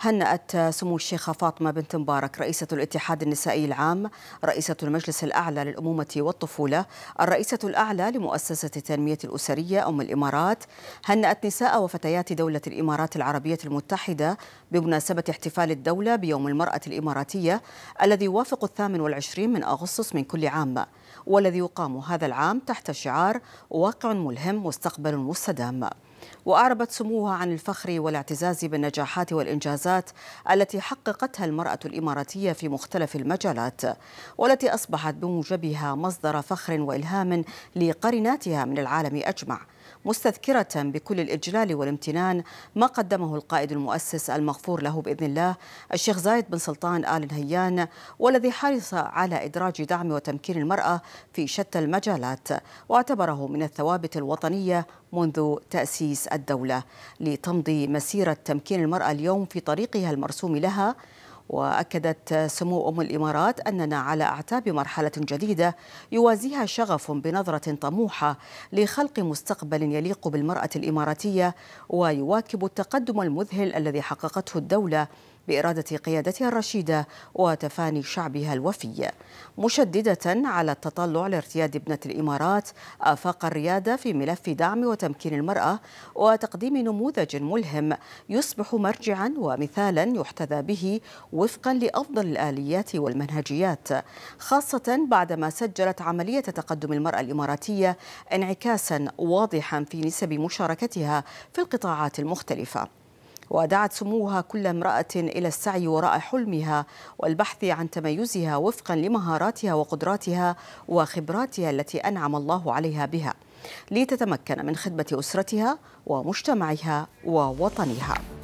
هنأت سمو الشيخة فاطمة بنت مبارك رئيسة الاتحاد النسائي العام رئيسة المجلس الأعلى للأمومة والطفولة الرئيسة الأعلى لمؤسسة التنمية الأسرية أم الإمارات هنأت نساء وفتيات دولة الإمارات العربية المتحدة بمناسبة احتفال الدولة بيوم المرأة الإماراتية الذي يوافق الثامن والعشرين من أغسطس من كل عام والذي يقام هذا العام تحت شعار واقع ملهم مستقبل مستدام وأعربت سموها عن الفخر والاعتزاز بالنجاحات والإنجازات التي حققتها المرأة الإماراتية في مختلف المجالات والتي أصبحت بموجبها مصدر فخر وإلهام لقرناتها من العالم أجمع مستذكرة بكل الإجلال والامتنان ما قدمه القائد المؤسس المغفور له بإذن الله الشيخ زايد بن سلطان آل نهيان والذي حرص على إدراج دعم وتمكين المرأة في شتى المجالات واعتبره من الثوابت الوطنية منذ تأسيس الدولة لتمضي مسيرة تمكين المرأة اليوم في طريقها المرسوم لها واكدت سمو ام الامارات اننا على اعتاب مرحله جديده يوازيها شغف بنظره طموحه لخلق مستقبل يليق بالمراه الاماراتيه ويواكب التقدم المذهل الذي حققته الدوله بإرادة قيادتها الرشيدة وتفاني شعبها الوفي مشددة على التطلع لارتياد ابنة الإمارات آفاق الريادة في ملف دعم وتمكين المرأة وتقديم نموذج ملهم يصبح مرجعا ومثالا يحتذى به وفقا لأفضل الآليات والمنهجيات خاصة بعدما سجلت عملية تقدم المرأة الإماراتية انعكاسا واضحا في نسب مشاركتها في القطاعات المختلفة ودعت سموها كل امرأة إلى السعي وراء حلمها والبحث عن تميزها وفقا لمهاراتها وقدراتها وخبراتها التي أنعم الله عليها بها لتتمكن من خدمة أسرتها ومجتمعها ووطنها